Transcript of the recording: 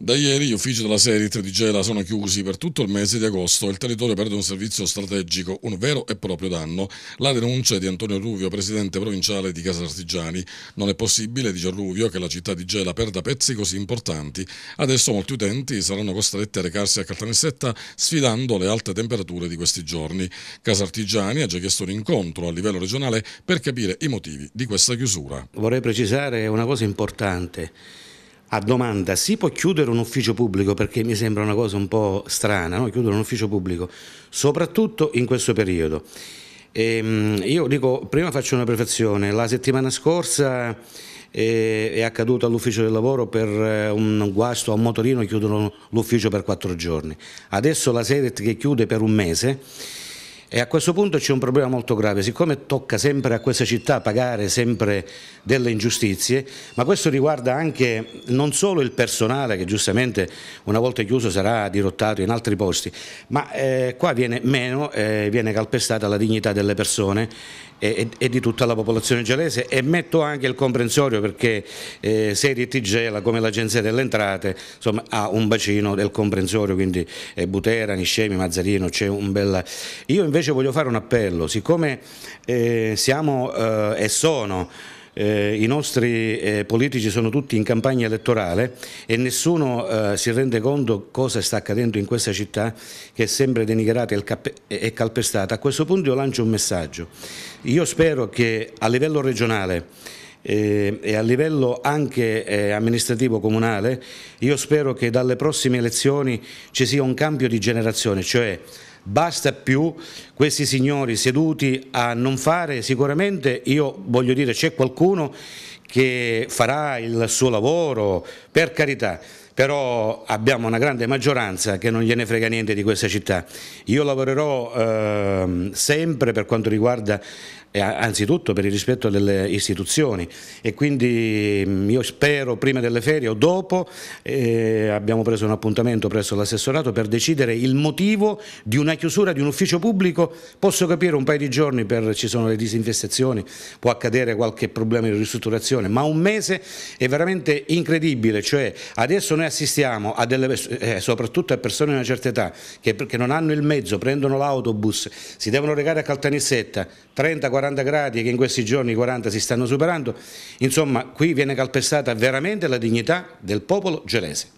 Da ieri gli uffici della Serit di Gela sono chiusi per tutto il mese di agosto e il territorio perde un servizio strategico, un vero e proprio danno. La denuncia è di Antonio Ruvio, presidente provinciale di Casa Artigiani. Non è possibile, dice Ruvio, che la città di Gela perda pezzi così importanti. Adesso molti utenti saranno costretti a recarsi a Caltanissetta sfidando le alte temperature di questi giorni. Casa Artigiani ha già chiesto un incontro a livello regionale per capire i motivi di questa chiusura. Vorrei precisare una cosa importante a domanda si può chiudere un ufficio pubblico perché mi sembra una cosa un po' strana, no? chiudere un ufficio pubblico, soprattutto in questo periodo. Ehm, io dico, prima faccio una prefazione, la settimana scorsa eh, è accaduto all'ufficio del lavoro per eh, un guasto a un motorino, chiudono l'ufficio per quattro giorni, adesso la Sedet che chiude per un mese e a questo punto c'è un problema molto grave, siccome tocca sempre a questa città pagare sempre delle ingiustizie, ma questo riguarda anche non solo il personale che giustamente una volta chiuso sarà dirottato in altri posti, ma eh, qua viene meno, eh, viene calpestata la dignità delle persone e, e, di tutta la popolazione gelese e metto anche il comprensorio perché eh, Seri Tigela come l'Agenzia delle Entrate insomma, ha un bacino del comprensorio, quindi eh, Butera, Niscemi, Mazzarino, c'è un bel... Io invece invece voglio fare un appello, siccome eh, siamo eh, e sono eh, i nostri eh, politici sono tutti in campagna elettorale e nessuno eh, si rende conto cosa sta accadendo in questa città che è sempre denigrata e calpestata. A questo punto io lancio un messaggio. Io spero che a livello regionale eh, e a livello anche eh, amministrativo comunale io spero che dalle prossime elezioni ci sia un cambio di generazione, cioè basta più questi signori seduti a non fare, sicuramente io voglio dire c'è qualcuno che farà il suo lavoro, per carità, però abbiamo una grande maggioranza che non gliene frega niente di questa città. Io lavorerò eh, sempre per quanto riguarda, eh, anzitutto per il rispetto delle istituzioni e quindi mm, io spero prima delle ferie o dopo, eh, abbiamo preso un appuntamento presso l'assessorato per decidere il motivo di una chiusura di un ufficio pubblico, posso capire un paio di giorni per ci sono le disinfestazioni, può accadere qualche problema di ristrutturazione, situazione, ma un mese è veramente incredibile, cioè adesso noi assistiamo a delle, eh, soprattutto a persone di una certa età che, che non hanno il mezzo, prendono l'autobus, si devono recare a Caltanissetta, 30-40 gradi che in questi giorni 40 si stanno superando, insomma qui viene calpestata veramente la dignità del popolo gelese.